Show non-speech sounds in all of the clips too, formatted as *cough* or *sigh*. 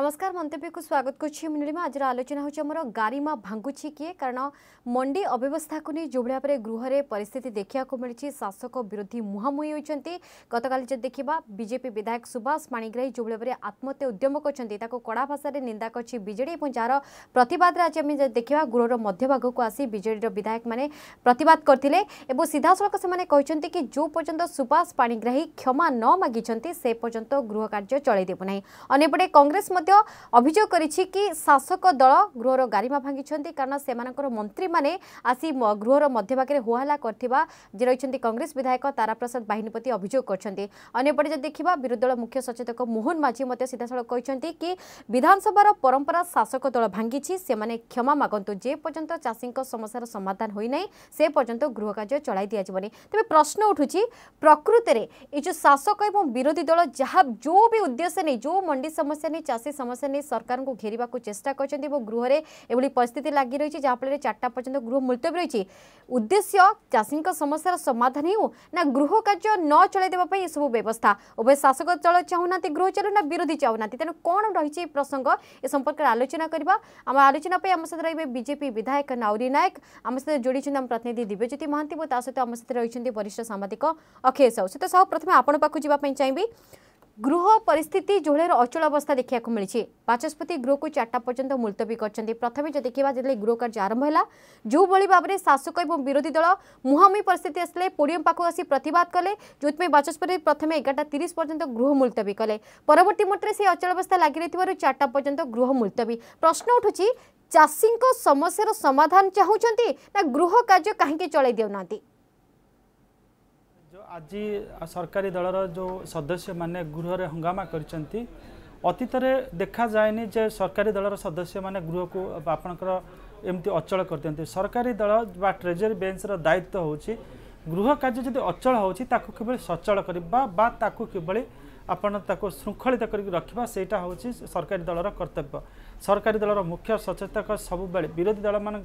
नमस्कार मंत्य को स्वागत करीमा आज आलोचना होमर गारिमा भांगुची किए कारण मंडी अव्यवस्था को नहीं जो भाव में गृह परिस्थित देखा मिली शासक विरोधी मुहांमुही होती गत देखा बीजेपी विधायक सुभाष माणिग्राही जो भाव में आत्महत्या उद्यम करते कड़ा भाषा से निंदा करजेड जार प्रतिबद्र आज देखा गृहर मध्यभाग को आसी विजेर विधायक मैंने प्रतिबद्द करते सीधा सड़क से कि जो पर्यटन सुभाष पाणिग्राही क्षमा न मागिंट से पर्यटन गृह कार्य चलना अनेपटे कंग्रेस অভিযোগ কৰিছে কি শাসক দল গ্ৰহৰ গৰিমা ভাঙিছந்தி কাৰণ সেমানকৰ মন্ত্রীমানে আছি ম গ্ৰহৰ মধ্যভাগৰে হোৱালা কৰতিবা जे ৰৈছந்தி কংগ্ৰেছ বিধায়ক तारा প্ৰসাদ বائحনিপতি অভিযোগ কৰছந்தி অন্য পই দেখিবা বিৰুদ্ধ দলৰ মুখ্য সচেতক মোহন মাঝি মতে সিতাছল কৈছந்தி কি বিধানসভাৰ পৰম্পৰা শাসক দল ভাঙিছি সেমানে ক্ষমা মগন্তো যে পৰ্যন্ত চাছিংক সমস্যাৰ সমাধান হৈ নাই সে পৰ্যন্ত গ্ৰহ কাৰ্য চলাই দিয়া যাবনে তebe প্ৰশ্ন উঠুচি প্ৰকৃতিৰে ই যে শাসক আৰু বিৰোধী দল যাৱ যো বি উদ্দেশ্য নে যো মণ্ডি সমস্যা নে চাছিং ସମସ୍ୟା ନେଇ ସରକାରଙ୍କୁ ଘେରିବାକୁ ଚେଷ୍ଟା କରିଛନ୍ତି ଏବଂ ଗୃହରେ ଏଭଳି ପରିସ୍ଥିତି ଲାଗି ରହିଛି ଯାହାଫଳରେ ଚାରିଟା ପର୍ଯ୍ୟନ୍ତ ଗୃହ ମୁଲତବୀ ରହିଛି ଉଦ୍ଦେଶ୍ୟ ଚାଷୀଙ୍କ ସମସ୍ୟାର ସମାଧାନ ହେଉ ନା ଗୃହ କାର୍ଯ୍ୟ ନ ଚଳାଇ ଦେବା ପାଇଁ ଏସବୁ ବ୍ୟବସ୍ଥା ଉଭୟ ଶାସକ ଦଳ ଚାହୁଁନାହାନ୍ତି ଗୃହ ଚାଲୁ ନା ବିରୋଧୀ ଚାହୁଁନାହାନ୍ତି ତେଣୁ କ'ଣ ରହିଛି ଏ ପ୍ରସଙ୍ଗ ଏ ସମ୍ପର୍କରେ ଆଲୋଚନା କରିବା ଆମ ଆଲୋଚନା ପାଇଁ ଆମ ସହିତ ରହିବେ ବିଜେପି ବିଧାୟକ ନାଉରୀ ନାୟକ ଆମ ସହିତ ଯୋଡ଼ିଛନ୍ତି ଆମ ପ୍ରତିନିଧି ଦିବ୍ୟଜ୍ୟୋତି ମହାନ୍ତି ଏବଂ ତା ସହିତ ଆମ ସହିତ ରହିଛନ୍ତି ବରିଷ୍ଠ ସାମ୍ବାଦିକ ଅକ୍ଷୟ ସାହୁ ସେତ ସାହୁ ପ୍ରଥମେ ଆପଣ ପାଖକୁ ଯିବା ପାଇଁ ଚାହିଁବି गृह परिस्थिति अचल अवस्था देखा मिली बाचस्पति गृह को चार पर्यटन मुलतवी कर प्रथम जो देखा जो गृह कार्य आरंभ है जो भाई भाव में शासक और विरोधी दल मुहांमुही परिस्थिति आसते पोडियम पाक आसी प्रतवाद कले जो बाचस्पति प्रथम एगारटा तीस पर्यटन गृह मुलतवी कले परवर्त मुहूर्त से अचल अवस्था लगी रही चार पर्यटन गृह मुलतवी प्रश्न उठू चाषी समस्या समाधान चाहूँ ना गृह कार्य कहीं चलते ଆଜି ସରକାରୀ ଦଳର ଯେଉଁ ସଦସ୍ୟମାନେ ଗୃହରେ ହଙ୍ଗାମା କରିଛନ୍ତି ଅତୀତରେ ଦେଖାଯାଏନି ଯେ ସରକାରୀ ଦଳର ସଦସ୍ୟମାନେ ଗୃହକୁ ଆପଣଙ୍କର ଏମିତି ଅଚଳ କରିଦିଅନ୍ତି ସରକାରୀ ଦଳ ବା ଟ୍ରେଜେରୀ ବେଞ୍ଚର ଦାୟିତ୍ୱ ହେଉଛି ଗୃହ କାର୍ଯ୍ୟ ଯଦି ଅଚଳ ହେଉଛି ତାକୁ କିଭଳି ସଚଳ କରିବା ବା ତାକୁ କିଭଳି ଆପଣ ତାକୁ ଶୃଙ୍ଖଳିତ କରିକି ରଖିବା ସେଇଟା ହେଉଛି ସରକାରୀ ଦଳର କର୍ତ୍ତବ୍ୟ ସରକାରୀ ଦଳର ମୁଖ୍ୟ ସଚେତକ ସବୁବେଳେ ବିରୋଧୀ ଦଳମାନେ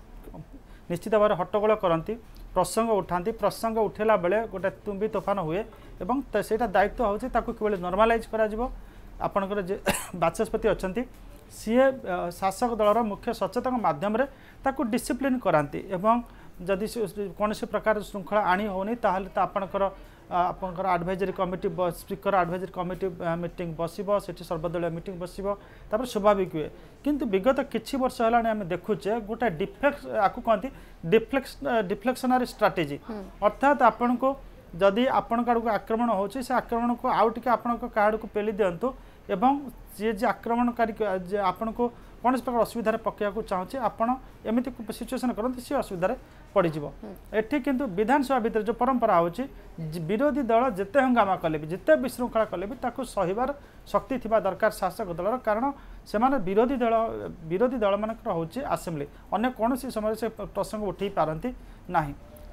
ନିଶ୍ଚିତ ଭାବରେ ହଟ୍ଟଗୋଳ କରନ୍ତି ପ୍ରସଙ୍ଗ ଉଠାନ୍ତି ପ୍ରସଙ୍ଗ ଉଠେଇଲା ବେଳେ ଗୋଟେ ତୁମ୍ବି ତୋଫାନ ହୁଏ ଏବଂ ସେଇଟା ଦାୟିତ୍ୱ ହେଉଛି ତାକୁ କିଭଳି ନର୍ମାଲାଇଜ୍ କରାଯିବ ଆପଣଙ୍କର ଯେ *coughs* ବାଚସ୍ପତି ଅଛନ୍ତି ସିଏ ଶାସକ ଦଳର ମୁଖ୍ୟ ସଚେତକ ମାଧ୍ୟମରେ ତାକୁ ଡିସିପ୍ଲିନ୍ କରାନ୍ତି ଏବଂ ଯଦି କୌଣସି ପ୍ରକାର ଶୃଙ୍ଖଳା ଆଣି ହେଉନି ତାହେଲେ ତ ଆପଣଙ୍କର ଆପଣଙ୍କର advisory committee speaker advisory committee meeting ବସିବ ସେଠି ସର୍ବଦଳୀୟ ମିଟିଂ ବସିବ ତାପରେ ସ୍ୱାଭାବିକ ହୁଏ କିନ୍ତୁ ବିଗତ କିଛି ବର୍ଷ ହେଲାଣି ଆମେ ଦେଖୁଛେ ଗୋଟେ ଡିଫ୍ଲେକ୍ସ ଆକୁ କହନ୍ତି ଡିଫ୍ଲେକ୍ସ ଡିଫ୍ଲେକ୍ସନାରୀ ଷ୍ଟ୍ରାଟେଜି ଅର୍ଥାତ୍ ଆପଣଙ୍କୁ ଯଦି ଆପଣଙ୍କ ଆଡ଼କୁ ଆକ୍ରମଣ ହେଉଛି ସେ ଆକ୍ରମଣକୁ ଆଉ ଟିକେ ଆପଣଙ୍କ କାହାଡ଼କୁ ପେଲି ଦିଅନ୍ତୁ ଏବଂ ଯିଏ ଯିଏ ଆକ୍ରମଣକାରୀ ଆପଣଙ୍କୁ कसै प्रकार असुविधार पके चाहिँ आप एम सिचुएसन गरौँ सि असुविधा पडि एउटा विधानसभाभित्र जो परम्परा हो विरोधी दल जते हङ्ग कलेबि जिते विशृङ्खला कलेबि त सहवार शक्ति थाहा दरकार शासक दल र कारण विरोधी दल विरोधी दल म हौ आसेम्बली अन्य किन समय प्रसङ्ग उठाइ पारे नै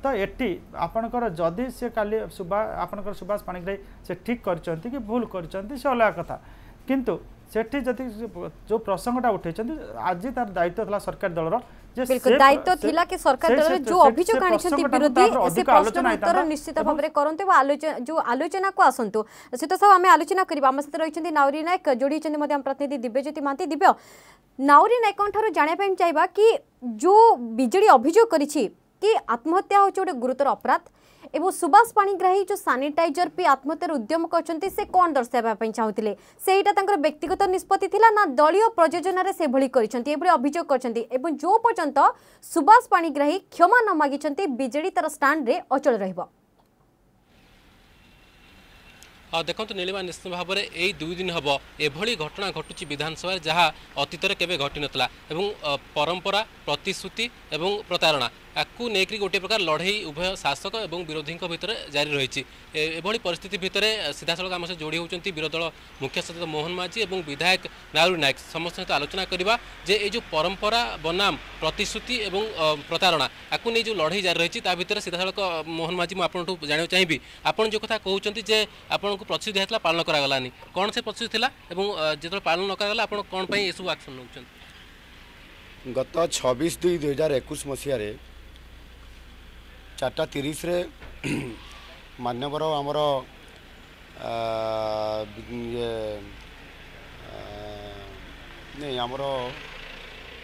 तपाईँको जिस सिल सु आपस पाणिग्राही ठिक गरिन्छ कि भुल गरिन्छ सलग कथा সেটি যদি যে প্রসঙ্গটা উঠাইছেন আজ তার দায়িত্ব লা সরকার দলর যে দায়িত্ব লা কি সরকার দলর যে অভিযোগ আনিছেন বিরোধী সে প্রশ্ন উত্তর নিশ্চিত ভাবে করন্তু বা আলোচনা যে আলোচনা কো আসন্তু সেটা সব আমি আলোচনা করিবা আমার সাথে রইছেন নাউরি নায়ক যোড়িছেন মধ্যে আম প্রতিনিধি দিব্যজ্যোতি মান্তি দিব্য নাউরি নায়কঠার জাঁয়া চাইবা কি যে বিজেডি অভিযোগ করেছি কি আত্মহত্যা হচ্ছে গোটে গুরুতর অপরাধ এবং সুভাষ পাণিগ্রাহী যে সানিটাইজর পি আত্মহত্যার উদ্যম করছেন সে কণ দর্শাইবা চাহুলে সেইটা তাঁর ব্যক্তিগত নিষ্পতি লা না দলীয় প্রযোজনার সেভাবে করছেন এভাবে অভিযোগ করছেন এবং যে পর্যন্ত সুভাষ পাণিগ্রাহী ক্ষমা ন মাগিছেন বিজেডি তার স্টাণ্ডে অচল রহব ଦେଖନ୍ତୁ ନୀଳିମା ନିଶ୍ଚିତ ଭାବରେ ଏଇ ଦୁଇ ଦିନ ହେବ ଏଭଳି ଘଟଣା ଘଟୁଛି ବିଧାନସଭାରେ ଯାହା ଅତୀତରେ କେବେ ଘଟିନଥିଲା ଏବଂ ପରମ୍ପରା ପ୍ରତିଶ୍ରୁତି ଏବଂ ପ୍ରତାରଣା আকু নেকি গোটিয়ে প্রকার লড়াই উভয় শাসক এবং বিরোধী ভিতরে জারি রয়েছে এভাবে পরিস্থিতি ভিতরে সিধাসলখ আমার সহ যোড়ি হচ্ছেন বিরোধী দল মুখ্য সচেতক মোহন মাঝি এবং বিধায়ক নারু নায়ক সমস্ত সহ আলোচনা করা যে এই যে পরম্পরা বনাম প্রতিশ্রুতি এবং প্রতারণা আকু নিয়ে যে লড়াই জারি রয়েছে তা ভিতরে সিধাসলখ মোহন মাঝি মু আপনার জাঁয়া চাইবি আপনার যে কথা কৌন যে আপনার প্রতিশ্রুতি হয়েছিল পালন করা গলানি কোণ সে প্রতিশ্রুতি লা এবং যেত পালন নকরাগলা আপনার কোণ পাই এসব আকশন নেছেন গত ছবিশ দুই দুই হাজার একুশ মশিয়ায় ଚାରିଟା ତିରିଶରେ ମାନ୍ୟବର ଆମର ଇଏ ନାଇଁ ଆମର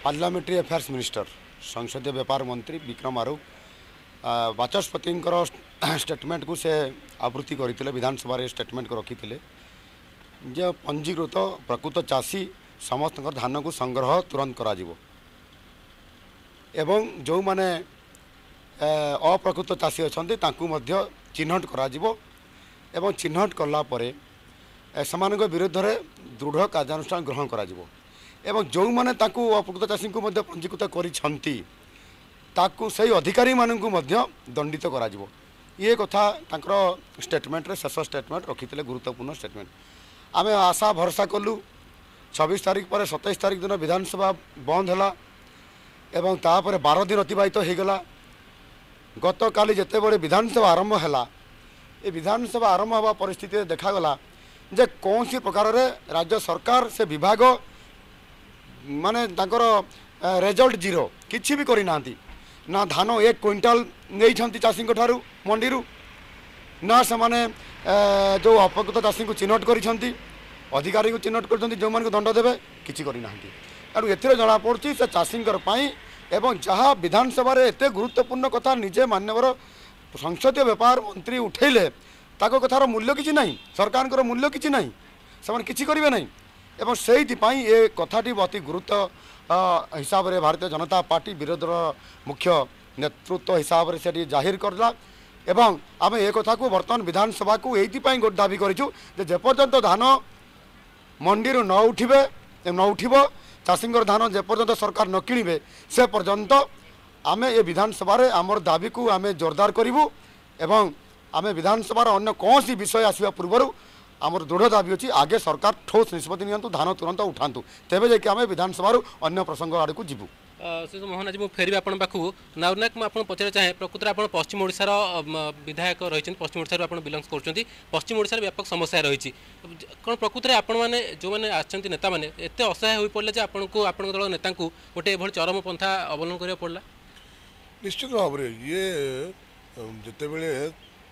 ପାର୍ଲାମେଣ୍ଟାରୀ ଆଫେୟାର୍ସ ମିନିଷ୍ଟର ସଂସଦୀୟ ବ୍ୟାପାର ମନ୍ତ୍ରୀ ବିକ୍ରମ ଆରୁଖ ବାଚସ୍ପତିଙ୍କର ଷ୍ଟେଟମେଣ୍ଟକୁ ସେ ଆବୃତ୍ତି କରିଥିଲେ ବିଧାନସଭାରେ ଷ୍ଟେଟମେଣ୍ଟ ରଖିଥିଲେ ଯେ ପଞ୍ଜୀକୃତ ପ୍ରକୃତ ଚାଷୀ ସମସ୍ତଙ୍କର ଧାନକୁ ସଂଗ୍ରହ ତୁରନ୍ତ କରାଯିବ ଏବଂ ଯେଉଁମାନେ ଅପ୍ରକୃତ ଚାଷୀ ଅଛନ୍ତି ତାଙ୍କୁ ମଧ୍ୟ ଚିହ୍ନଟ କରାଯିବ ଏବଂ ଚିହ୍ନଟ କଲାପରେ ସେମାନଙ୍କ ବିରୁଦ୍ଧରେ ଦୃଢ଼ କାର୍ଯ୍ୟାନୁଷ୍ଠାନ ଗ୍ରହଣ କରାଯିବ ଏବଂ ଯେଉଁମାନେ ତାଙ୍କୁ ଅପ୍ରକୃତ ଚାଷୀଙ୍କୁ ମଧ୍ୟ ପଞ୍ଜୀକୃତ କରିଛନ୍ତି ତାକୁ ସେଇ ଅଧିକାରୀମାନଙ୍କୁ ମଧ୍ୟ ଦଣ୍ଡିତ କରାଯିବ ଇଏ କଥା ତାଙ୍କର ଷ୍ଟେଟମେଣ୍ଟରେ ଶେଷ ଷ୍ଟେଟମେଣ୍ଟ ରଖିଥିଲେ ଗୁରୁତ୍ୱପୂର୍ଣ୍ଣ ଷ୍ଟେଟମେଣ୍ଟ ଆମେ ଆଶା ଭରସା କଲୁ ଛବିଶ ତାରିଖ ପରେ ସତେଇଶ ତାରିଖ ଦିନ ବିଧାନସଭା ବନ୍ଦ ହେଲା ଏବଂ ତାପରେ ବାର ଦିନ ଅତିବାହିତ ହୋଇଗଲା ଗତକାଲି ଯେତେବେଳେ ବିଧାନସଭା ଆରମ୍ଭ ହେଲା ଏ ବିଧାନସଭା ଆରମ୍ଭ ହେବା ପରିସ୍ଥିତିରେ ଦେଖାଗଲା ଯେ କୌଣସି ପ୍ରକାରରେ ରାଜ୍ୟ ସରକାର ସେ ବିଭାଗ ମାନେ ତାଙ୍କର ରେଜଲ୍ଟ ଜିରୋ କିଛି ବି କରିନାହାନ୍ତି ନା ଧାନ ଏକ କ୍ୱିଣ୍ଟାଲ ନେଇଛନ୍ତି ଚାଷୀଙ୍କ ଠାରୁ ମଣ୍ଡିରୁ ନା ସେମାନେ ଯେଉଁ ଅପକୃତ ଚାଷୀଙ୍କୁ ଚିହ୍ନଟ କରିଛନ୍ତି ଅଧିକାରୀଙ୍କୁ ଚିହ୍ନଟ କରିଛନ୍ତି ଯେଉଁମାନଙ୍କୁ ଦଣ୍ଡ ଦେବେ କିଛି କରିନାହାନ୍ତି ତେଣୁ ଏଥିରେ ଜଣାପଡ଼ୁଛି ସେ ଚାଷୀଙ୍କର ପାଇଁ এবং যাহা বিধানসভার এতে গুরুত্বপূর্ণ কথা নিজে মান্যবর সংসদীয় ব্যাপার মন্ত্রী উঠাইলে তা কথার মূল্য কিছু না সরকার মূল্য কিছু না সে কিছু করবে না এবং সেইপাই এ কথাটি অতি গুরুত্ব হিসাবে ভারতীয় জনতা পার্টি বিরোধীর মুখ্য নেতৃত্ব হিসাবে সেটি জাহির করলা এবং আমি এ কথা বর্তমান বিধানসভা এইপাই দাবি করেছু যে যেপর্যন্ত ধান মন্ডি ন উঠবে ন উঠব ଚାଷୀଙ୍କର ଧାନ ଯେପର୍ଯ୍ୟନ୍ତ ସରକାର ନ କିଣିବେ ସେ ପର୍ଯ୍ୟନ୍ତ ଆମେ ଏ ବିଧାନସଭାରେ ଆମର ଦାବିକୁ ଆମେ ଜୋରଦାର କରିବୁ ଏବଂ ଆମେ ବିଧାନସଭାର ଅନ୍ୟ କୌଣସି ବିଷୟ ଆସିବା ପୂର୍ବରୁ ଆମର ଦୃଢ଼ ଦାବି ଅଛି ଆଗେ ସରକାର ଠୋସ୍ ନିଷ୍ପତ୍ତି ନିଅନ୍ତୁ ଧାନ ତୁରନ୍ତ ଉଠାନ୍ତୁ ତେବେ ଯାଇକି ଆମେ ବିଧାନସଭାରୁ ଅନ୍ୟ ପ୍ରସଙ୍ଗ ଆଡ଼କୁ ଯିବୁ श्री मोहन आज मुझे फेर आपको नायक मुझे पचार चाहे प्रकृत में आज पश्चिम ओडार विधायक रही पश्चिम ओडार बिलंगस कर पश्चिम ओडार व्यापक समस्या रही कौन प्रकृत में आप जो मैंने आता मैंने असहाय हो पड़े जो आप दल नेता गोटे ये चरम पंथा अवलम्बन करा पड़ा निश्चित भाव ये जिते बड़े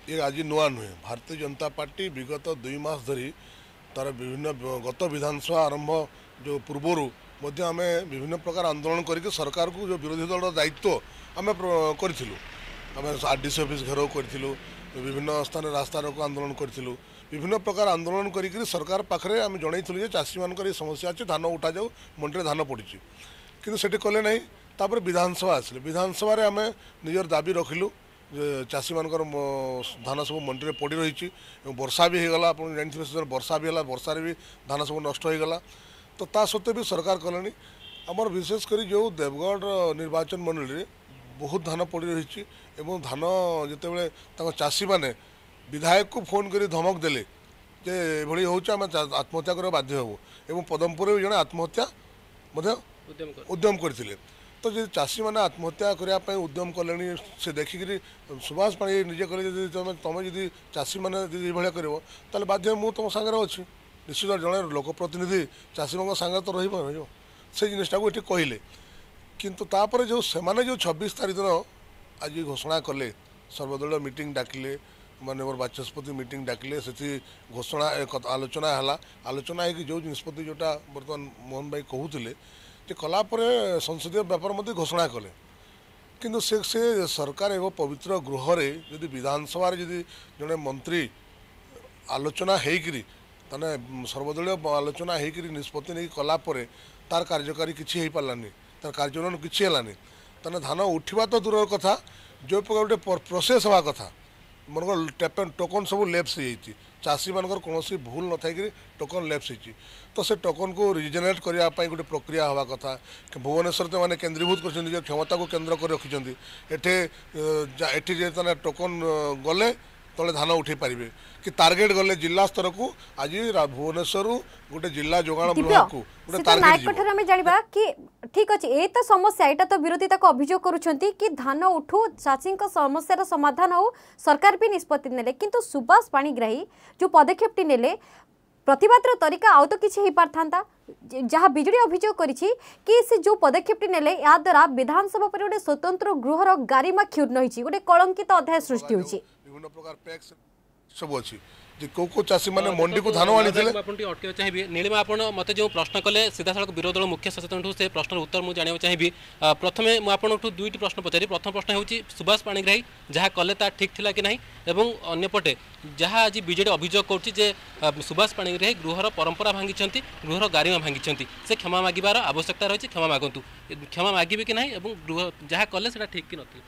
ये आज नुआ नुहे भारतीय जनता पार्टी विगत दुई मस धरी तार विभिन्न गत विधानसभा आरंभ जो पूर्वरू ମଧ୍ୟ ଆମେ ବିଭିନ୍ନ ପ୍ରକାର ଆନ୍ଦୋଳନ କରିକି ସରକାରକୁ ଯେଉଁ ବିରୋଧୀ ଦଳର ଦାୟିତ୍ୱ ଆମେ କରିଥିଲୁ ଆମେ ଆର୍ ଡି ସି ଅଫିସ୍ ଘେରାଉ କରିଥିଲୁ ବିଭିନ୍ନ ସ୍ଥାନରେ ରାସ୍ତାରୋକ ଆନ୍ଦୋଳନ କରିଥିଲୁ ବିଭିନ୍ନ ପ୍ରକାର ଆନ୍ଦୋଳନ କରିକିରି ସରକାର ପାଖରେ ଆମେ ଜଣାଇଥିଲୁ ଯେ ଚାଷୀମାନଙ୍କର ଏଇ ସମସ୍ୟା ଅଛି ଧାନ ଉଠାଯାଉ ମଣ୍ଡିରେ ଧାନ ପଡ଼ିଛି କିନ୍ତୁ ସେଠି କଲେ ନାହିଁ ତାପରେ ବିଧାନସଭା ଆସିଲେ ବିଧାନସଭାରେ ଆମେ ନିଜର ଦାବି ରଖିଲୁ ଯେ ଚାଷୀମାନଙ୍କର ଧାନ ସବୁ ମଣ୍ଡିରେ ପଡ଼ି ରହିଛି ଏବଂ ବର୍ଷା ବି ହୋଇଗଲା ଆପଣ ଜାଣିଥିବେ ସେ ବର୍ଷା ବି ହେଲା ବର୍ଷାରେ ବି ଧାନ ସବୁ ନଷ୍ଟ ହୋଇଗଲା ତ ତା ସତ୍ତ୍ୱେ ବି ସରକାର କଲେଣି ଆମର ବିଶେଷ କରି ଯେଉଁ ଦେବଗଡ଼ ନିର୍ବାଚନ ମଣ୍ଡଳୀରେ ବହୁତ ଧାନ ପଡ଼ି ରହିଛି ଏବଂ ଧାନ ଯେତେବେଳେ ତାଙ୍କ ଚାଷୀମାନେ ବିଧାୟକକୁ ଫୋନ୍ କରି ଧମକ ଦେଲେ ଯେ ଏଭଳି ହେଉଛି ଆମେ ଆତ୍ମହତ୍ୟା କରିବାକୁ ବାଧ୍ୟ ହେବୁ ଏବଂ ପଦମପୁରରେ ଜଣେ ଆତ୍ମହତ୍ୟା ମଧ୍ୟ ଉଦ୍ୟମ କରିଥିଲେ ତ ଯଦି ଚାଷୀମାନେ ଆତ୍ମହତ୍ୟା କରିବା ପାଇଁ ଉଦ୍ୟମ କଲେଣି ସେ ଦେଖିକିରି ସୁଭାଷ ପାଣି ନିଜେ କହିଲେ ଯଦି ତମେ ତମେ ଯଦି ଚାଷୀମାନେ ଯଦି ଏଭଳିଆ କରିବ ତାହେଲେ ବାଧ୍ୟ ମୁଁ ତୁମ ସାଙ୍ଗରେ ଅଛି ନିଶ୍ଚିତ ଜଣେ ଲୋକପ୍ରତିନିଧି ଚାଷୀମାନଙ୍କ ସାଙ୍ଗରେ ତ ରହିବ ରହିବ ସେ ଜିନିଷଟାକୁ ଏଠି କହିଲେ କିନ୍ତୁ ତାପରେ ଯେଉଁ ସେମାନେ ଯେଉଁ ଛବିଶ ତାରିଖ ଦିନ ଆଜି ଘୋଷଣା କଲେ ସର୍ବଦଳୀୟ ମିଟିଂ ଡାକିଲେ ମାନ୍ୟବର ବାଚସ୍ପତି ମିଟିଂ ଡାକିଲେ ସେଠି ଘୋଷଣା ଆଲୋଚନା ହେଲା ଆଲୋଚନା ହେଇକି ଯେଉଁ ନିଷ୍ପତ୍ତି ଯେଉଁଟା ବର୍ତ୍ତମାନ ମୋହନ ଭାଇ କହୁଥିଲେ ଯେ କଲାପରେ ସଂସଦୀୟ ବ୍ୟାପାର ମଧ୍ୟ ଘୋଷଣା କଲେ କିନ୍ତୁ ସେ ସେ ସରକାର ଏକ ପବିତ୍ର ଗୃହରେ ଯଦି ବିଧାନସଭାରେ ଯଦି ଜଣେ ମନ୍ତ୍ରୀ ଆଲୋଚନା ହେଇକିରି মানে সর্বদলীয় আলোচনা হয়েকি নিষ্পতি নিয়ে কলাপরে তার কার্যকারী কিছু হয়ে পারানি তার কার্যান্বয়ন কিছু হলানি তাহলে ধান উঠিবা তো দূরের কথা যে প্রকার গোটে প্রসেস হওয়া কথা মনকর টেপেন টোকন সব লেপস হয়েছে চাষী মানকর কোণী ভুল নথাইকি টোকন লেপস হয়েছে তো সে টোকন কু রিজেনেট করা গোটে প্রক্রিয়া হওয়া কথা ভুবনেশ্বর তো মানে কেন্দ্রীভূত করছেন নিজ ক্ষমতাকে কেন্দ্র করে রাখি এটি এটি যে টোকন গলে ତଳେ ଧାନ ଉଠାଇ ପାରିବେ କି ଟାର୍ଗେଟ ଗଲେ ଜିଲ୍ଲା ସ୍ତରକୁ ଆଜି ଭୁବନେଶ୍ୱରରୁ ଗୋଟେ ଜିଲ୍ଲା ଯୋଗାଣ ବିଭାଗକୁ ଗୋଟେ ଟାର୍ଗେଟ ଆମେ ଜାଣିବା କି ଠିକ ଅଛି ଏ ତ ସମସ୍ୟା ଏଇଟା ତ ବିରୋଧୀ ତାକୁ ଅଭିଯୋଗ କରୁଛନ୍ତି କି ଧାନ ଉଠୁ ଚାଷୀଙ୍କ ସମସ୍ୟାର ସମାଧାନ ହଉ ସରକାର ବି ନିଷ୍ପତ୍ତି ନେଲେ କିନ୍ତୁ ସୁବାସ ପାଣିଗ୍ରାହୀ ଯେଉଁ ପଦକ୍ଷେପଟି ନେଲେ ପ୍ରତିବାଦର ତରିକା ଆଉ ତ କିଛି ହେଇପାରିଥାନ୍ତା ଯାହା ବିଜେଡି ଅଭିଯୋଗ କରିଛି କି ସେ ଯେଉଁ ପଦକ୍ଷେପଟି ନେଲେ ଏହାଦ୍ୱାରା ବିଧାନସଭା ପରେ ଗୋଟେ ସ୍ୱତନ୍ତ୍ର ଗୃହର ଗାରିମା କ୍ଷୁର୍ଣ୍ଣ ହୋଇଛି ଗୋଟେ କଳଙ୍କିତ ଅଧ୍ୟାୟ ସୃଷ୍ଟି ହୋଇଛି বিভিন্ন প্রকার প্যাক্স ସବୁ ଅଛି ଯେ କେଉଁ କେଉଁ ଚାଷୀମାନେ ମଣ୍ଡିକୁ ଧାନ ଆଣିଥିଲେ ଆପଣ ଟିକେ ଅଟକାଇବାକୁ ଚାହିଁବି ନୀଳିମା ଆପଣ ମୋତେ ଯେଉଁ ପ୍ରଶ୍ନ କଲେ ସିଧାସଳଖ ବିରୋଧୀ ଦଳ ମୁଖ୍ୟ ସଚେତନଠୁ ସେ ପ୍ରଶ୍ନର ଉତ୍ତର ମୁଁ ଜାଣିବାକୁ ଚାହିଁବି ପ୍ରଥମେ ମୁଁ ଆପଣଙ୍କଠୁ ଦୁଇଟି ପ୍ରଶ୍ନ ପଚାରିବି ପ୍ରଥମ ପ୍ରଶ୍ନ ହେଉଛି ସୁବାସ ପାଣିଗ୍ରାହୀ ଯାହା କଲେ ତାହା ଠିକ୍ ଥିଲା କି ନାହିଁ ଏବଂ ଅନ୍ୟପଟେ ଯାହା ଆଜି ବିଜେଡ଼ି ଅଭିଯୋଗ କରୁଛି ଯେ ସୁବାସ ପାଣିଗ୍ରାହୀ ଗୃହର ପରମ୍ପରା ଭାଙ୍ଗିଛନ୍ତି ଗୃହର ଗାରିମା ଭାଙ୍ଗିଛନ୍ତି ସେ କ୍ଷମା ମାଗିବାର ଆବଶ୍ୟକତା ରହିଛି କ୍ଷମା ମାଗନ୍ତୁ କ୍ଷମା ମାଗିବେ କି ନାହିଁ ଏବଂ ଗୃହ ଯାହା କଲେ ସେଇଟା ଠିକ୍ କି ନଥିଲା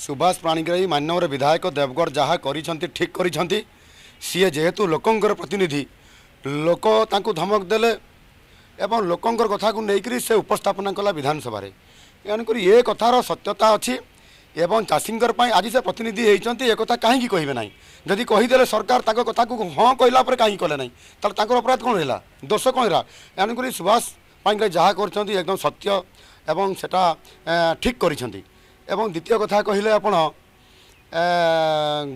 ସୁଭାଷ ପାଣିଗ୍ରାହୀ ମାନ୍ୟବର ବିଧାୟକ ଦେବଗଡ଼ ଯାହା କରିଛନ୍ତି ଠିକ୍ କରିଛନ୍ତି ସିଏ ଯେହେତୁ ଲୋକଙ୍କର ପ୍ରତିନିଧି ଲୋକ ତାଙ୍କୁ ଧମକ ଦେଲେ ଏବଂ ଲୋକଙ୍କର କଥାକୁ ନେଇକରି ସେ ଉପସ୍ଥାପନା କଲା ବିଧାନସଭାରେ ଏଣୁକରି ଏ କଥାର ସତ୍ୟତା ଅଛି ଏବଂ ଚାଷୀଙ୍କର ପାଇଁ ଆଜି ସେ ପ୍ରତିନିଧି ହୋଇଛନ୍ତି ଏକଥା କାହିଁକି କହିବେ ନାହିଁ ଯଦି କହିଦେଲେ ସରକାର ତାଙ୍କ କଥାକୁ ହଁ କହିଲା ପରେ କାହିଁକି କଲେ ନାହିଁ ତାହେଲେ ତାଙ୍କର ଅପରାଧ କ'ଣ ହେଲା ଦୋଷ କ'ଣ ହେଲା ଏଣୁକରି ସୁଭାଷ ପାଇଁକା ଯାହା କରିଛନ୍ତି ଏକଦମ ସତ୍ୟ ଏବଂ ସେଟା ଠିକ୍ କରିଛନ୍ତି ଏବଂ ଦ୍ୱିତୀୟ କଥା କହିଲେ ଆପଣ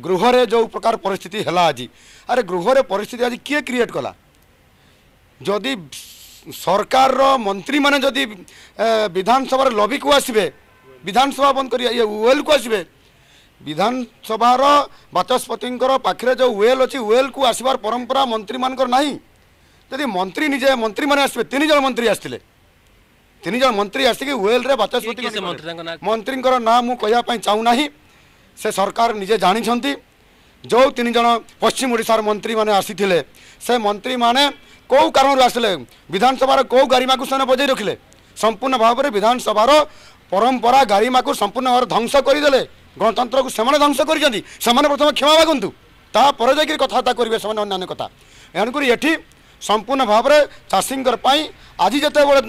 ଗୃହରେ ଯେଉଁ ପ୍ରକାର ପରିସ୍ଥିତି ହେଲା ଆଜି ଆରେ ଗୃହରେ ପରିସ୍ଥିତି ଆଜି କିଏ କ୍ରିଏଟ୍ କଲା ଯଦି ସରକାରର ମନ୍ତ୍ରୀମାନେ ଯଦି ବିଧାନସଭାର ଲବିକୁ ଆସିବେ ବିଧାନସଭା ବନ୍ଦ କରି ଇଏ ୱେଲ୍କୁ ଆସିବେ ବିଧାନସଭାର ବାଚସ୍ପତିଙ୍କର ପାଖରେ ଯେଉଁ ୱେଲ୍ ଅଛି ୱେଲ୍କୁ ଆସିବାର ପରମ୍ପରା ମନ୍ତ୍ରୀମାନଙ୍କର ନାହିଁ ଯଦି ମନ୍ତ୍ରୀ ନିଜେ ମନ୍ତ୍ରୀମାନେ ଆସିବେ ତିନି ଜଣ ମନ୍ତ୍ରୀ ଆସିଥିଲେ ତିନି ଜଣ ମନ୍ତ୍ରୀ ଆସିକି ୱେଲ୍ରେ ବାଚସ୍ପତି ମନ୍ତ୍ରୀଙ୍କର ନାଁ ମୁଁ କହିବା ପାଇଁ ଚାହୁଁନାହିଁ ସେ ସରକାର ନିଜେ ଜାଣିଛନ୍ତି ଯେଉଁ ତିନି ଜଣ ପଶ୍ଚିମ ଓଡ଼ିଶାର ମନ୍ତ୍ରୀମାନେ ଆସିଥିଲେ ସେ ମନ୍ତ୍ରୀମାନେ କେଉଁ କାରଣରୁ ଆସିଲେ ବିଧାନସଭାର କେଉଁ ଗାରିମାକୁ ସେମାନେ ବଜାଇ ରଖିଲେ ସମ୍ପୂର୍ଣ୍ଣ ଭାବରେ ବିଧାନସଭାର ପରମ୍ପରା ଗାରିମାକୁ ସମ୍ପୂର୍ଣ୍ଣ ଭାବରେ ଧ୍ୱଂସ କରିଦେଲେ ଗଣତନ୍ତ୍ରକୁ ସେମାନେ ଧ୍ୱଂସ କରିଛନ୍ତି ସେମାନେ ପ୍ରଥମେ କ୍ଷମା ମାଗନ୍ତୁ ତାପରେ ଯାଇକି କଥାବାର୍ତ୍ତା କରିବେ ସେମାନେ ଅନ୍ୟାନ୍ୟ କଥା ଏଣୁକରି ଏଠି ସମ୍ପୂର୍ଣ୍ଣ ଭାବରେ ଚାଷୀଙ୍କର ପାଇଁ ଆଜି ଯେତେବେଳେ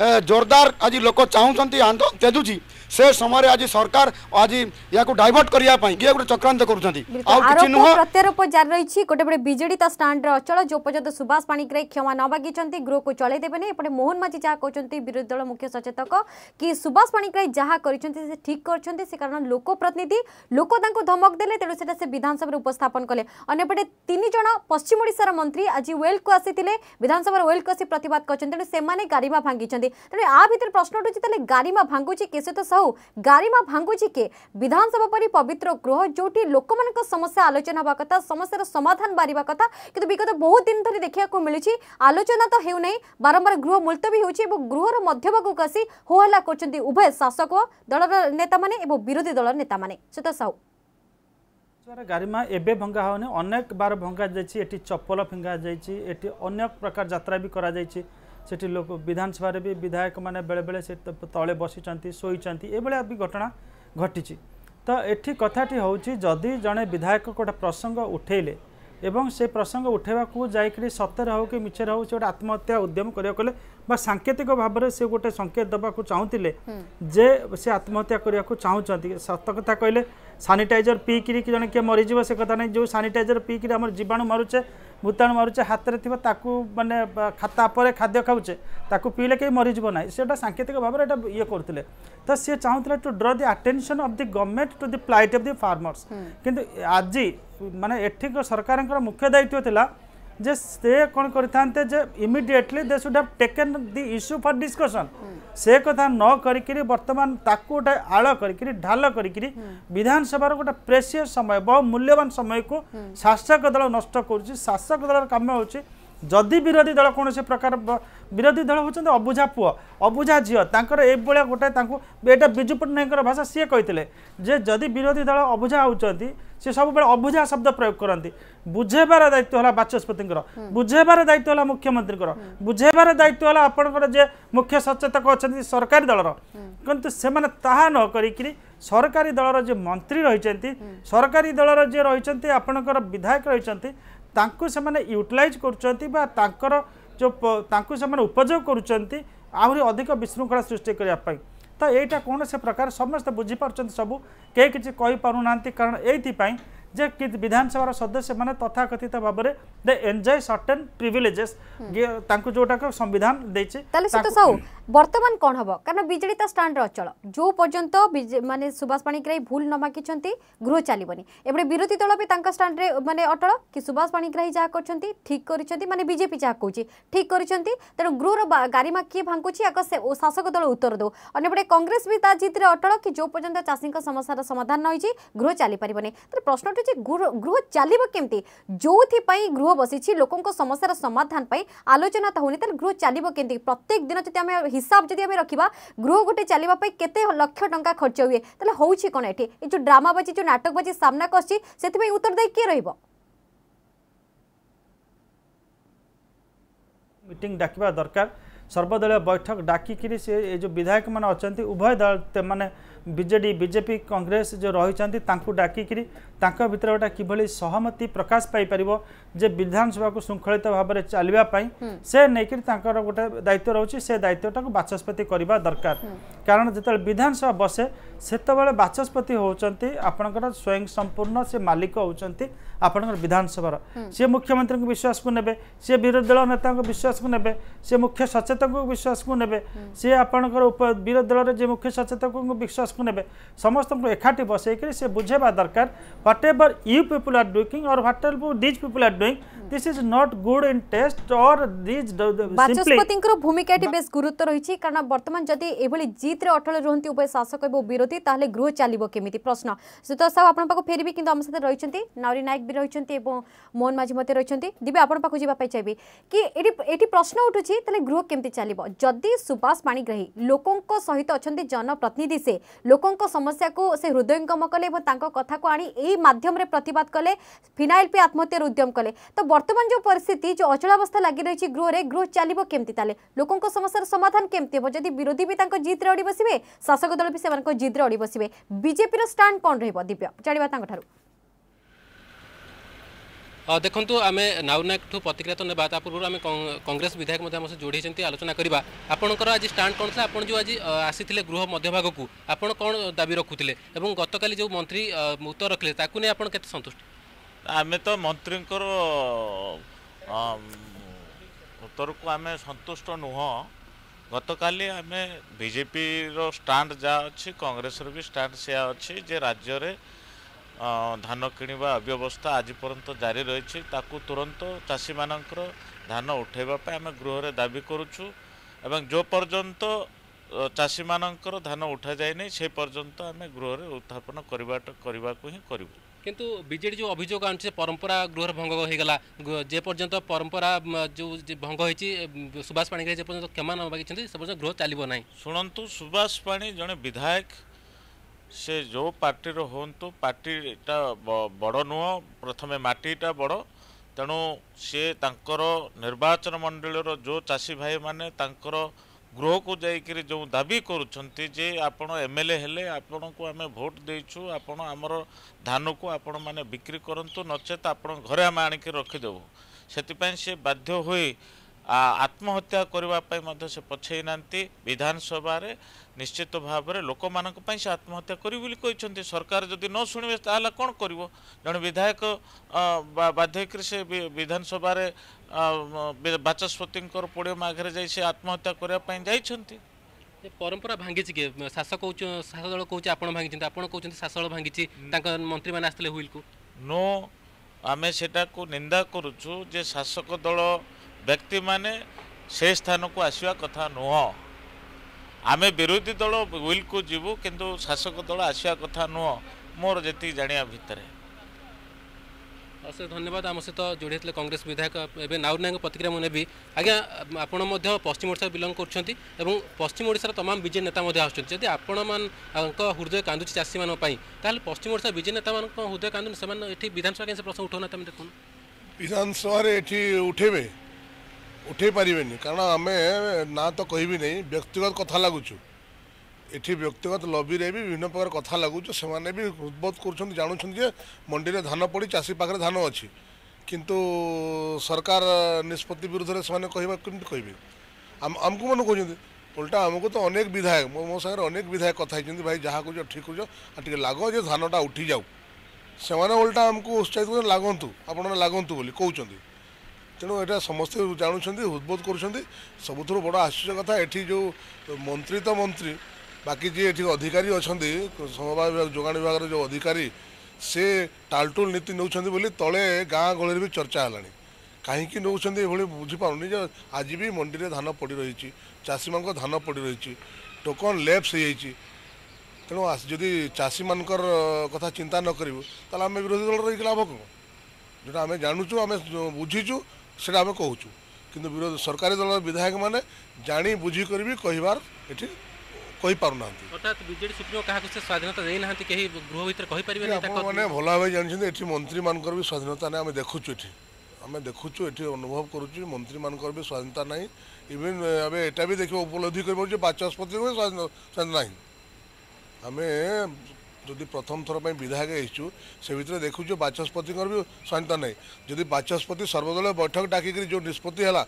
जोरदार आज लोक चाहूँ आंदोलन तेजुची ᱥᱮᱥ અમારે আজি સરકાર আজি ইয়াক ডাইવર્ટ কৰিયા পায় গিয়া চক্রান্ত কৰুছந்தி আৰু কি চিহ্ন হো আৰু প্ৰত্যৰূপে জারি হৈছি গটে বড়ে বিজেডি তা স্ট্যান্ডে অচল জোপজাত সুভাষ পাণিকৰাই কেমা নৱাগি চন্তি গ্ৰোক চলি দেব নে এপনে মোহন মাঝি যা কওচন্তি বিৰোধী দলৰ মুখ্য সচেতনক কি সুভাষ পাণিকৰাই যা কৰিচন্তি সে ঠিক কৰিচন্তি সে কাৰণ লোক প্ৰতিনিধি লোকক ডাংক ধমক দিলে তেতিয়া সেই বিধানসভাত উপস্থিতন কৰে অন্যপটে তিনিজন পশ্চিম অড়िसाৰ মন্ত্রী আজি ওয়েলক আসিtile বিধানসভাত ওয়েলকৰি প্ৰতিবাদ কৰচন্তি সেমানে গাড়ীমা ভাঙিচন্তি তে আ ভিতৰ প্ৰশ্নটো চি তলে গাড়ীমা ভাঙুচি কি সে তো ହେଉ ଗାରିମା ଭାଙ୍ଗୁଛି କିଏ ବିଧାନସଭା ପରି ପବିତ୍ର ଗୃହ ଯେଉଁଠି ଲୋକମାନଙ୍କ ସମସ୍ୟା ଆଲୋଚନା ହେବା କଥା ସମସ୍ୟାର ସମାଧାନ ବାହାରିବା କଥା କିନ୍ତୁ ବିଗତ ବହୁତ ଦିନ ଧରି ଦେଖିବାକୁ ମିଳୁଛି ଆଲୋଚନା ତ ହେଉନାହିଁ ବାରମ୍ବାର ଗୃହ ମୁଲତବୀ ହେଉଛି ଏବଂ ଗୃହର ମଧ୍ୟଭାଗକୁ ଆସି ହୋହଲ୍ଲା କରୁଛନ୍ତି ଉଭୟ ଶାସକ ଦଳର ନେତାମାନେ ଏବଂ ବିରୋଧୀ ଦଳର ନେତାମାନେ ସୁତ ସାହୁ ଗାରିମା ଏବେ ଭଙ୍ଗା ହେଉନି ଅନେକ ବାର ଭଙ୍ଗା ଯାଇଛି ଏଠି ଚପଲ ଫିଙ୍ଗା ଯାଇଛି ଏଠି ଅନେକ ପ୍ରକାର ଯାତ୍ରା ବି କରାଯାଇଛି ସେଠି ଲୋକ ବିଧାନସଭାରେ ବି ବିଧାୟକମାନେ ବେଳେବେଳେ ସେ ତଳେ ବସିଛନ୍ତି ଶୋଇଛନ୍ତି ଏଭଳିଆ ବି ଘଟଣା ଘଟିଛି ତ ଏଠି କଥାଟି ହେଉଛି ଯଦି ଜଣେ ବିଧାୟକ ଗୋଟେ ପ୍ରସଙ୍ଗ ଉଠାଇଲେ ଏବଂ ସେ ପ୍ରସଙ୍ଗ ଉଠାଇବାକୁ ଯାଇକରି ସତରେ ହେଉ କି ମିଛରେ ହେଉ ସେ ଗୋଟେ ଆତ୍ମହତ୍ୟା ଉଦ୍ୟମ କରିବାକୁ ଗଲେ বা সাংকেতিক ভাবে সে গোটে সংকেত দেওয়া চাহুলে যে সে আত্মহত্যা করা চাহুমান সত কথা কহিলেন সানিটাইজর পিকি জন কি মরিযোগ সে কথা নাই যে সানিটাইজর পিকি আমার জীবাণু মারুছে ভূতাণু মারুছে হাতের থাকা তাকে মানে তাপরে খাদ্য খাওছে তাকে পিলে কে মরিযোগ না সেটা সাংকেতিক ভাবে এটা ইয়ে করলে তো সে চাহিদা to draw the attention of the government to the plight of the farmers কিন্তু আজ মানে এঠিক সরকারের মুখ্য দায়িত্ব লা ଯେ ସେ କ'ଣ କରିଥାନ୍ତେ ଯେ immediately they should have taken the issue for discussion ସେ କଥା ନ କରିକିରି ବର୍ତ୍ତମାନ ତାକୁ ଗୋଟେ ଆଳ କରିକିରି ଢାଲ କରିକିରି ବିଧାନସଭାର ଗୋଟେ ପ୍ରେସିୟ ସମୟ ବହୁ ମୂଲ୍ୟବାନ ସମୟକୁ ଶାସକ ଦଳ ନଷ୍ଟ କରୁଛି ଶାସକ ଦଳର କାମ ହେଉଛି ଯଦି ବିରୋଧୀ ଦଳ କୌଣସି ପ୍ରକାର ବିରୋଧୀ ଦଳ ହେଉଛନ୍ତି ଅବୁଝା ପୁଅ ଅବୁଝା ଝିଅ ତାଙ୍କର ଏଇଭଳିଆ ଗୋଟାଏ ତାଙ୍କୁ ଏଇଟା ବିଜୁ ପଟ୍ଟନାୟକଙ୍କର ଭାଷା ସିଏ କହିଥିଲେ ଯେ ଯଦି ବିରୋଧୀ ଦଳ ଅବୁଝା ହେଉଛନ୍ତି ସେ ସବୁବେଳେ ଅବୁଝା ଶବ୍ଦ ପ୍ରୟୋଗ କରନ୍ତି ବୁଝେଇବାର ଦାୟିତ୍ୱ ହେଲା ବାଚସ୍ପତିଙ୍କର ବୁଝେଇବାର ଦାୟିତ୍ୱ ହେଲା ମୁଖ୍ୟମନ୍ତ୍ରୀଙ୍କର ବୁଝେଇବାର ଦାୟିତ୍ୱ ହେଲା ଆପଣଙ୍କର ଯେ ମୁଖ୍ୟ ସଚେତକ ଅଛନ୍ତି ସରକାରୀ ଦଳର କିନ୍ତୁ ସେମାନେ ତାହା ନ କରିକିରି ସରକାରୀ ଦଳର ଯିଏ ମନ୍ତ୍ରୀ ରହିଛନ୍ତି ସରକାରୀ ଦଳର ଯିଏ ରହିଛନ୍ତି ଆପଣଙ୍କର ବିଧାୟକ ରହିଛନ୍ତି ତାଙ୍କୁ ସେମାନେ ୟୁଟିଲାଇଜ୍ କରୁଛନ୍ତି ବା ତାଙ୍କର ଯେଉଁ ତାଙ୍କୁ ସେମାନେ ଉପଯୋଗ କରୁଛନ୍ତି ଆହୁରି ଅଧିକ ବିଶୃଙ୍ଖଳା ସୃଷ୍ଟି କରିବା ପାଇଁ ତ ଏଇଟା କୌଣସି ପ୍ରକାର ସମସ୍ତେ ବୁଝିପାରୁଛନ୍ତି ସବୁ କେହି କିଛି କହିପାରୁନାହାନ୍ତି କାରଣ ଏଇଥିପାଇଁ ଯେ ବିଧାନସଭାର ସଦସ୍ୟମାନେ ତଥାକଥିତ ଭାବରେ ଦେ ଏନ୍ଜୟ ସର୍ଟେନ୍ ପ୍ରିଭିଲେଜେସ୍ ତାଙ୍କୁ ଯେଉଁଟାକୁ ସମ୍ବିଧାନ ଦେଇଛି ତାହେଲେ ସାହୁ বর্তমান কণ হব কারণ বিজেডি তো স্টাণ্ডে অচল যে পর্যন্ত মানে সুভাষ পাণিগ্রাহী ভুল ন মাগিছেন গৃহ চালবনি এপটে বিরোধী দল বি তাঙ্ক স্টাণ্ডে মানে অটল কি সুভাষ পাণিগ্রাহী যা করছেন ঠিক করছেন মানে বিজেপি যা কৌছি ঠিক করছেন তেমন গৃহর গারিমা কি ভাঙ্গুছি আগ শাসক দল উত্তর দেউ অন্যপটে কংগ্রেস বি তা জিতরে অটল কি যে পর্যন্ত চাষী সমস্যার সমাধান নইছে গৃহ চালিপারবনি তো প্রশ্নটি যে গৃহ চালিব কমিটি যেপাই গৃহ বসিছি লোক সমস্যার সমাধান পাই আলোচনা তো হোনি তাহলে গৃহ চালিব কমিটি প্রত্যেক দিন যদি আমি हिसाब जब रखा गृह गोटे चलने के लक्ष टा खर्च हुए तो हूँ कौन ये जो ड्रामा बाजी जो नाटक बाजी सामना को आई उत्तरदायी किए र मीटिंग डाक दरकार ସର୍ବଦଳୀୟ ବୈଠକ ଡାକିକିରି ସେ ଏ ଯେଉଁ ବିଧାୟକମାନେ ଅଛନ୍ତି ଉଭୟ ଦଳ ମାନେ ବିଜେଡ଼ି ବିଜେପି କଂଗ୍ରେସ ଯେଉଁ ରହିଛନ୍ତି ତାଙ୍କୁ ଡାକିକିରି ତାଙ୍କ ଭିତରେ ଗୋଟେ କିଭଳି ସହମତି ପ୍ରକାଶ ପାଇପାରିବ ଯେ ବିଧାନସଭାକୁ ଶୃଙ୍ଖଳିତ ଭାବରେ ଚାଲିବା ପାଇଁ ସେ ନେଇକିରି ତାଙ୍କର ଗୋଟେ ଦାୟିତ୍ୱ ରହୁଛି ସେ ଦାୟିତ୍ୱଟାକୁ ବାଚସ୍ପତି କରିବା ଦରକାର କାରଣ ଯେତେବେଳେ ବିଧାନସଭା ବସେ ସେତେବେଳେ ବାଚସ୍ପତି ହେଉଛନ୍ତି ଆପଣଙ୍କର ସ୍ୱୟଂ ସମ୍ପୂର୍ଣ୍ଣ ସେ ମାଲିକ ହେଉଛନ୍ତି आप विधानसभा सी मुख्यमंत्री को विश्वास को ने सी विरोधी दल नेता विश्वास को ने सी मुख्य सचेतक विश्वास को ने सी आपणकर विरोधी दल जे मुख्य सचेतक विश्वास को ने समस्त एकाठी बस से दरकार whatever you people are doing और whatever these people are doing this is not good in taste और भूमिका बे गुरुत्व रही है कारण बर्तमान जदि यह जीत रे अटल रुहत उभय शासक और विरोधी तेल गृह चलो केमी प्रश्न सुत साहब आप फेरबी कि नवरी नायक রয়েছেন এবং মোহন মাঝি মধ্যে রয়েছেন দিবি আপনার পাখ যা চাইবি কি এটি এটি প্রশ্ন উঠুছি তাহলে গৃহ কেমতি চালিব যদি সুভাষ পাণিগ্রাহী লোকঙ্ক সহিত অনেক জনপ্রতিনিধি সে লোকঙ্ক সমস্যাকে সে হৃদয়ঙ্গম কলে এবং তাঙ্ক কথাকে আনি এই মাধ্যমে প্রতিবাদ কলে ফিনাইল পে আত্মহত্যার উদ্যম কলে তো বর্তমান যে পরিস্থিতি যে অচলাবস্থা লাগি রয়েছে গৃহরে গৃহ চালিব কেমতি তাহলে লোকঙ্ক সমস্যার সমাধান কেমতি হব যদি বিরোধী বি তাঙ্ক জিদ্রে অড়ি বসিবে শাসক দল বি সেমানক জিদ্রে অড়ি বসিবে বিজেপির ଷ୍ଟାଣ୍ଡ କ'ଣ ରହିବ ଦିବ୍ୟ ଜାଣିବା ତାଙ୍କଠାରୁ ଦେଖନ୍ତୁ ଆମେ ନାଉନାୟକଠୁ ପ୍ରତିକ୍ରିୟା ତ ନେବା ତା ପୂର୍ବରୁ ଆମେ କଂଗ୍ରେସ ବିଧାୟକ ମଧ୍ୟ ଆମ ସହ ଯୋଡ଼ି ହେଇଛନ୍ତି ଆଲୋଚନା କରିବା ଆପଣଙ୍କର ଆଜି ଷ୍ଟାଣ୍ଡ କ'ଣ ଥିଲା ଆପଣ ଯେଉଁ ଆଜି ଆସିଥିଲେ ଗୃହ ମଧ୍ୟଭାଗକୁ ଆପଣ କ'ଣ ଦାବି ରଖୁଥିଲେ ଏବଂ ଗତକାଲି ଯେଉଁ ମନ୍ତ୍ରୀ ମୃତ ରଖିଲେ ତାକୁ ନେଇ ଆପଣ କେତେ ସନ୍ତୁଷ୍ଟ ଆମେ ତ ମନ୍ତ୍ରୀଙ୍କର ଉତ୍ତରକୁ ଆମେ ସନ୍ତୁଷ୍ଟ ନୁହଁ ଗତକାଲି ଆମେ ବିଜେପିର ଷ୍ଟାଣ୍ଡ ଯାହା ଅଛି କଂଗ୍ରେସର ବି ଷ୍ଟାଣ୍ଡ ସେୟା ଅଛି ଯେ ରାଜ୍ୟରେ ଧାନ କିଣିବା ଅବ୍ୟବସ୍ଥା ଆଜି ପର୍ଯ୍ୟନ୍ତ ଜାରି ରହିଛି ତାକୁ ତୁରନ୍ତ ଚାଷୀମାନଙ୍କର ଧାନ ଉଠାଇବା ପାଇଁ ଆମେ ଗୃହରେ ଦାବି କରୁଛୁ ଏବଂ ଯେଉଁ ପର୍ଯ୍ୟନ୍ତ ଚାଷୀମାନଙ୍କର ଧାନ ଉଠାଯାଇନି ସେ ପର୍ଯ୍ୟନ୍ତ ଆମେ ଗୃହରେ ଉତ୍ଥାପନ କରିବା କରିବାକୁ ହିଁ କରିବୁ କିନ୍ତୁ ବିଜେଡ଼ି ଯେଉଁ ଅଭିଯୋଗ ଆଣୁଛି ପରମ୍ପରା ଗୃହରେ ଭଙ୍ଗ ହୋଇଗଲା ଯେ ପର୍ଯ୍ୟନ୍ତ ପରମ୍ପରା ଯେଉଁ ଭଙ୍ଗ ହୋଇଛି ସୁଭାଷ ପାଣିଗ୍ରାହୀ ଯେ ପର୍ଯ୍ୟନ୍ତ କ୍ଷମା ନ ମାଗିଛନ୍ତି ସେ ପର୍ଯ୍ୟନ୍ତ ଗୃହ ଚାଲିବ ନାହିଁ ଶୁଣନ୍ତୁ ସୁଭାଷ ପାଣି ଜଣେ ବିଧାୟକ ସେ ଯେଉଁ ପାର୍ଟିର ହୁଅନ୍ତୁ ପାର୍ଟିଟା ବଡ଼ ନୁହଁ ପ୍ରଥମେ ମାଟିଟା ବଡ଼ ତେଣୁ ସିଏ ତାଙ୍କର ନିର୍ବାଚନ ମଣ୍ଡଳୀର ଯେଉଁ ଚାଷୀ ଭାଇମାନେ ତାଙ୍କର ଗୃହକୁ ଯାଇକରି ଯେଉଁ ଦାବି କରୁଛନ୍ତି ଯେ ଆପଣ ଏମ୍ ଏଲ୍ ଏ ହେଲେ ଆପଣଙ୍କୁ ଆମେ ଭୋଟ୍ ଦେଇଛୁ ଆପଣ ଆମର ଧାନକୁ ଆପଣମାନେ ବିକ୍ରି କରନ୍ତୁ ନଚେତ୍ ଆପଣ ଘରେ ଆମେ ଆଣିକି ରଖିଦେବୁ ସେଥିପାଇଁ ସେ ବାଧ୍ୟ ହୋଇ ଆତ୍ମହତ୍ୟା କରିବା ପାଇଁ ମଧ୍ୟ ସେ ପଛେଇ ନାହାନ୍ତି ବିଧାନସଭାରେ ନିଶ୍ଚିତ ଭାବରେ ଲୋକମାନଙ୍କ ପାଇଁ ସେ ଆତ୍ମହତ୍ୟା କରିବେ ବୋଲି କହିଛନ୍ତି ସରକାର ଯଦି ନ ଶୁଣିବେ ତାହେଲେ କ'ଣ କରିବ ଜଣେ ବିଧାୟକ ବାଧ୍ୟ ହେଇକରି ସେ ବିଧାନସଭାରେ ବାଚସ୍ପତିଙ୍କର ପୋଡ଼ିୟମ ଆଗରେ ଯାଇ ସେ ଆତ୍ମହତ୍ୟା କରିବା ପାଇଁ ଯାଇଛନ୍ତି ପରମ୍ପରା ଭାଙ୍ଗିଛି କିଏ ଶାସକ ଶାସକ ଦଳ କହୁଛି ଆପଣ ଭାଙ୍ଗିଛନ୍ତି ଆପଣ କହୁଛନ୍ତି ଶାସକ ଦଳ ଭାଙ୍ଗିଛି ତାଙ୍କ ମନ୍ତ୍ରୀମାନେ ଆସିଥିଲେ ହୁଇଲକୁ ନୋ ଆମେ ସେଟାକୁ ନିନ୍ଦା କରୁଛୁ ଯେ ଶାସକ ଦଳ ବ୍ୟକ୍ତିମାନେ ସେ ସ୍ଥାନକୁ ଆସିବା କଥା ନୁହଁ ଆମେ ବିରୋଧୀ ଦଳ ୱିଲ୍କୁ ଯିବୁ କିନ୍ତୁ ଶାସକ ଦଳ ଆସିବା କଥା ନୁହଁ ମୋର ଯେତିକି ଜାଣିବା ଭିତରେ ଅଶେଷ ଧନ୍ୟବାଦ ଆମ ସହିତ ଯୋଡ଼ି ହେଇଥିଲେ କଂଗ୍ରେସ ବିଧାୟକ ଏବେ ନାଉରିନାଙ୍କ ପ୍ରତିକ୍ରିୟା ମୁଁ ନେବି ଆଜ୍ଞା ଆପଣ ମଧ୍ୟ ପଶ୍ଚିମ ଓଡ଼ିଶା ବିଲଙ୍ଗ କରୁଛନ୍ତି ଏବଂ ପଶ୍ଚିମ ଓଡ଼ିଶାର ତମାମ ବିଜେପି ନେତା ମଧ୍ୟ ଆସୁଛନ୍ତି ଯଦି ଆପଣମାନଙ୍କ ହୃଦୟ କାନ୍ଦୁଛି ଚାଷୀମାନଙ୍କ ପାଇଁ ତାହେଲେ ପଶ୍ଚିମ ଓଡ଼ିଶା ବିଜେପି ନେତାମାନଙ୍କ ହୃଦୟ କାନ୍ଦୁନି ସେମାନେ ଏଠି ବିଧାନସଭା କାହିଁ ସେ ପ୍ରଶ୍ନ ଉଠାଉନାହାନ୍ତି ଆମେ ଦେଖୁନ୍ ବିଧାନସଭାରେ ଏଠି ଉଠେଇବେ ଉଠାଇ ପାରିବେନି କାରଣ ଆମେ ନା ତ କହିବି ନାହିଁ ବ୍ୟକ୍ତିଗତ କଥା ଲାଗୁଛୁ ଏଠି ବ୍ୟକ୍ତିଗତ ଲବିରେ ବି ବିଭିନ୍ନ ପ୍ରକାର କଥା ଲାଗୁଛୁ ସେମାନେ ବି ହୃଦବୋଧ କରୁଛନ୍ତି ଜାଣୁଛନ୍ତି ଯେ ମଣ୍ଡିରେ ଧାନ ପଡ଼ି ଚାଷୀ ପାଖରେ ଧାନ ଅଛି କିନ୍ତୁ ସରକାର ନିଷ୍ପତ୍ତି ବିରୁଦ୍ଧରେ ସେମାନେ କହିବା କେମିତି କହିବେ ଆମକୁ ମନେ କହୁଛନ୍ତି ଓଲଟା ଆମକୁ ତ ଅନେକ ବିଧାୟକ ମୋ ମୋ ସାଙ୍ଗରେ ଅନେକ ବିଧାୟକ କଥା ହେଇଛନ୍ତି ଭାଇ ଯାହା କହୁଛ ଠିକ୍ କହୁଛ ଆଉ ଟିକେ ଲାଗ ଯେ ଧାନଟା ଉଠିଯାଉ ସେମାନେ ଓଲଟା ଆମକୁ ଉତ୍ସାହିତ ଲାଗନ୍ତୁ ଆପଣମାନେ ଲାଗନ୍ତୁ ବୋଲି କହୁଛନ୍ତି ତେଣୁ ଏଇଟା ସମସ୍ତେ ଜାଣୁଛନ୍ତି ହୃଦବୋଧ କରୁଛନ୍ତି ସବୁଠାରୁ ବଡ଼ ଆଶ୍ଚର୍ଯ୍ୟ କଥା ଏଠି ଯେଉଁ ମନ୍ତ୍ରୀ ତ ମନ୍ତ୍ରୀ ବାକି ଯିଏ ଏଠି ଅଧିକାରୀ ଅଛନ୍ତି ସମବାୟ ବିଭାଗ ଯୋଗାଣ ବିଭାଗର ଯେଉଁ ଅଧିକାରୀ ସେ ଟାଲଟୁଲ ନୀତି ନେଉଛନ୍ତି ବୋଲି ତଳେ ଗାଁ ଗହଳିରେ ବି ଚର୍ଚ୍ଚା ହେଲାଣି କାହିଁକି ନେଉଛନ୍ତି ଏଭଳି ବୁଝିପାରୁନି ଯେ ଆଜି ବି ମଣ୍ଡିରେ ଧାନ ପଡ଼ି ରହିଛି ଚାଷୀମାନଙ୍କ ଧାନ ପଡ଼ି ରହିଛି ଟୋକନ୍ ଲେପ୍ସ ହେଇଯାଇଛି ତେଣୁ ଯଦି ଚାଷୀମାନଙ୍କର କଥା ଚିନ୍ତା ନ କରିବୁ ତାହେଲେ ଆମେ ବିରୋଧୀ ଦଳର ରହିକି ଲାଭ କ'ଣ ଯେଉଁଟା ଆମେ ଜାଣୁଛୁ ଆମେ ବୁଝିଛୁ সেটা আমি কହୁଛୁ কিন্তু বিরোধী সরকারি দলর বিধায়ক মানে জাঁ বুঝি করি কহবার এটি ভালোভাবে জানি এটি মন্ত্রী মানকর স্বাধীনতা নাই আমি দেখু এটি আমি দেখু এটি অনুভব করুছু মন্ত্রী মানকর স্বাধীনতা নাই ইভিন আমি এটা বি দেখি উপলব্ধি করবো যে বাচস্পতি স্বাধীনতা নাই আমি যদি প্রথম থর বিধায়ক হয়েছু সে ভিতরে দেখুছু বাচস্পতিঙ্কর বি সন্তান নাই যদি বাচস্পতি সর্বদলীয় বৈঠক ডাকিকি যে নিষ্পতি হল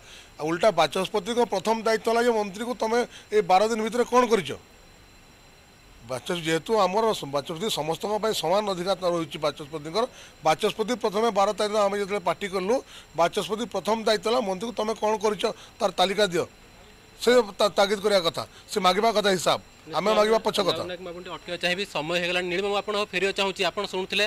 উল্টা বাচস্পতিঙ্ক প্রথম দায়িত্ব হল যে মন্ত্রীকে তুমি এই বার দিন ভিতরে কোণ করেছ ବାଚସ୍ପତି ଯେହେତୁ ଆମର ବାଚସ୍ପତି ସମସ୍ତଙ୍କ ପାଇଁ ସମାନ ଅଧିକାର ରହିଛି ବାଚସ୍ପତିଙ୍କର ବାଚସ୍ପତି ପ୍ରଥମେ ବାର ତାରିଖ ଆମେ ଯେତେବେଳେ ପାର୍ଟି କଲୁ ବାଚସ୍ପତି ପ୍ରଥମ ଦାୟିତ୍ୱ ହେଲା ମନ୍ତ୍ରୀକୁ ତୁମେ କ'ଣ କରିଛ ତାର ତାଲିକା ଦିଅ ସେ ତାଗିଦ କରିବା କଥା ସେ ମାଗିବା କଥା ହିସାବ ଆମେ ମାଗିବା ପଛ କଥା ଅଟକିବା ଚାହିଁବି ସମୟ ହେଇଗଲାଣି ନୀଳିମା ମୁଁ ଆପଣଙ୍କ ଫେରିବା ଚାହୁଁଛି ଆପଣ ଶୁଣୁଥିଲେ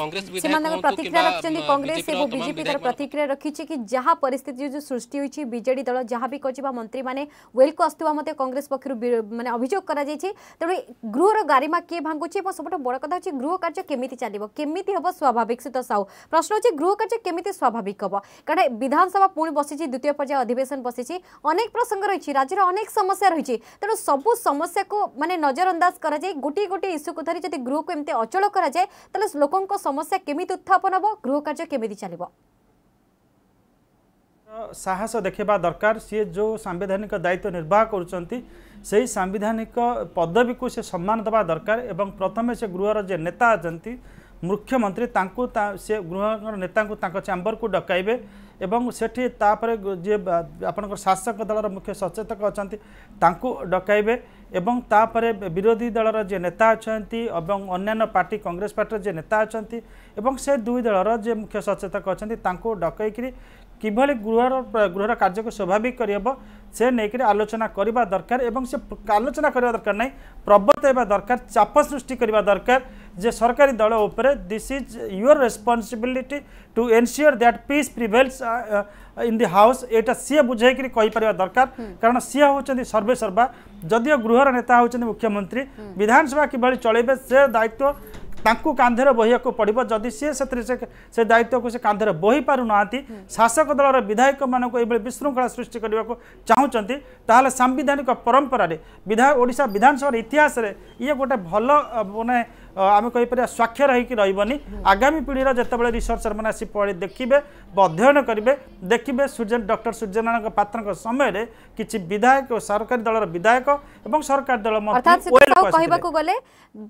କଂଗ୍ରେସ ସେମାନଙ୍କ ପ୍ରତିକ୍ରିୟା ରଖିଛନ୍ତି କଂଗ୍ରେସ ଏବଂ ବିଜେପି ତାର ପ୍ରତିକ୍ରିୟା ରଖିଛି କି ଯାହା ପରିସ୍ଥିତି ଯୋଉ ସୃଷ୍ଟି ହୋଇଛି ବିଜେଡି ଦଳ ଯାହା ବି କରିଛି ବା ମନ୍ତ୍ରୀମାନେ ୱେଲ୍କୁ ଆସୁଥିବା ମଧ୍ୟ କଂଗ୍ରେସ ପକ୍ଷରୁ ମାନେ ଅଭିଯୋଗ କରାଯାଇଛି ତେଣୁ ଗୃହର ଗାରିମା କିଏ ଭାଙ୍ଗୁଛି ଏବଂ ସବୁଠୁ ବଡ଼ କଥା ହେଉଛି ଗୃହ କାର୍ଯ୍ୟ କେମିତି ଚାଲିବ କେମିତି ହେବ ସ୍ୱାଭାବିକ ଶୀତ ସାହୁ ପ୍ରଶ୍ନ ହେଉଛି ଗୃହ କାର୍ଯ୍ୟ କେମିତି ସ୍ୱାଭାବିକ ହେବ କାରଣ ବିଧାନସଭା ପୁଣି ବସିଛି ଦ୍ୱିତୀୟ ପର୍ଯ୍ୟାୟ ଅଧିବେଶନ ବସିଛି ଅନେକ ପ୍ରସଙ୍ଗ ରହିଛି ରାଜ୍ୟର ଅନେକ ସମସ୍ୟା ରହିଛି ତେଣୁ ସବୁ ସମସ୍ୟା ତାକୁ ମାନେ ନଜରଅନ୍ଦାଜ କରାଯାଇ ଗୋଟିଏ ଗୋଟିଏ ଇସ୍ୟୁକୁ ଧରି ଯଦି ଗୃହକୁ ଏମିତି ଅଚଳ କରାଯାଏ ତାହେଲେ ଲୋକଙ୍କ ସମସ୍ୟା କେମିତି ଉତ୍ଥାପନ ହେବ ଗୃହ କାର୍ଯ୍ୟ କେମିତି ଚାଲିବ ସାହସ ଦେଖିବା ଦରକାର ସିଏ ଯେଉଁ ସାମ୍ବିଧାନିକ ଦାୟିତ୍ୱ ନିର୍ବାହ କରୁଛନ୍ତି ସେହି ସାମ୍ବିଧାନିକ ପଦବୀକୁ ସେ ସମ୍ମାନ ଦେବା ଦରକାର ଏବଂ ପ୍ରଥମେ ସେ ଗୃହର ଯେ ନେତା ଅଛନ୍ତି ମୁଖ୍ୟମନ୍ତ୍ରୀ ତାଙ୍କୁ ତା ସେ ଗୃହର ନେତାଙ୍କୁ ତାଙ୍କ ଚାମ୍ବରକୁ ଡକାଇବେ ଏବଂ ସେଠି ତାପରେ ଯିଏ ଆପଣଙ୍କର ଶାସକ ଦଳର ମୁଖ୍ୟ ସଚେତକ ଅଛନ୍ତି ତାଙ୍କୁ ଡକାଇବେ ଏବଂ ତାପରେ ବିରୋଧୀ ଦଳର ଯିଏ ନେତା ଅଛନ୍ତି ଏବଂ ଅନ୍ୟାନ୍ୟ ପାର୍ଟି କଂଗ୍ରେସ ପାର୍ଟିର ଯିଏ ନେତା ଅଛନ୍ତି ଏବଂ ସେ ଦୁଇ ଦଳର ଯିଏ ମୁଖ୍ୟ ସଚେତକ ଅଛନ୍ତି ତାଙ୍କୁ ଡକେଇକିରି କିଭଳି ଗୃହର ଗୃହର କାର୍ଯ୍ୟକୁ ସ୍ୱାଭାବିକ କରିହେବ ସେ ନେଇକରି ଆଲୋଚନା କରିବା ଦରକାର ଏବଂ ସେ ଆଲୋଚନା କରିବା ଦରକାର ନାହିଁ ପ୍ରବର୍ତ୍ତ ହେବା ଦରକାର ଚାପ ସୃଷ୍ଟି କରିବା ଦରକାର যে সরকারি দল উপরে this is your responsibility to ensure that peace prevails in the house এটা সি বুঝাইকি কইপার দরকার কারণ সি হচ্ছেন সর্বেসর্বা যদিও গৃহর নেতা হচ্ছেন মুখ্যমন্ত্রী বিধানসভা কিভাবে চলাইবে সে দায়িত্ব ତାଙ୍କୁ କାନ୍ଧରେ ବୋହିବାକୁ ପଡ଼ିବ ଯଦି ସିଏ ସେଥିରେ ସେ ସେ ଦାୟିତ୍ୱକୁ ସେ କାନ୍ଧରେ ବୋହି ପାରୁନାହାନ୍ତି ଶାସକ ଦଳର ବିଧାୟକମାନଙ୍କୁ ଏଭଳି ବିଶୃଙ୍ଖଳା ସୃଷ୍ଟି କରିବାକୁ ଚାହୁଁଛନ୍ତି ତାହେଲେ ସାମ୍ବିଧାନିକ ପରମ୍ପରାରେ ବିଧା ଓଡ଼ିଶା ବିଧାନସଭାର ଇତିହାସରେ ଇଏ ଗୋଟେ ଭଲ ମାନେ ଆମେ କହିପାରିବା ସ୍ୱାକ୍ଷର ହେଇକି ରହିବନି ଆଗାମୀ ପିଢ଼ିର ଯେତେବେଳେ ରିସର୍ଚ୍ଚରମାନେ ଆସି ପଢ଼ି ଦେଖିବେ ଅଧ୍ୟୟନ କରିବେ ଦେଖିବେ ସୂର୍ଯ୍ୟ ଡକ୍ଟର ସୂର୍ଯ୍ୟନାରାୟଣ ପାତ୍ରଙ୍କ ସମୟରେ କିଛି ବିଧାୟକ ସରକାରୀ ଦଳର ବିଧାୟକ ଏବଂ ସରକାରୀ ଦଳ କହିବାକୁ ଗଲେ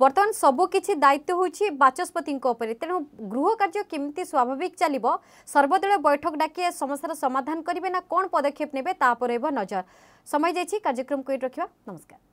ବର୍ତ୍ତମାନ ସବୁ କିଛି ଦାୟିତ୍ୱ ହେଉଛି ବାଚସ୍ପତିଙ୍କ ଉପରେ ତେଣୁ ଗୃହ କାର୍ଯ୍ୟ କେମିତି ସ୍ୱାଭାବିକ ଚାଲିବ ସର୍ବଦଳୀୟ ବୈଠକ ଡାକି ସମସ୍ୟାର ସମାଧାନ କରିବେ ନା କ'ଣ ପଦକ୍ଷେପ ନେବେ ତା ଉପରେ ରହିବ ନଜର ସମୟ ଯାଇଛି କାର୍ଯ୍ୟକ୍ରମକୁ ଏଇଠି ରଖିବା ନମସ୍କାର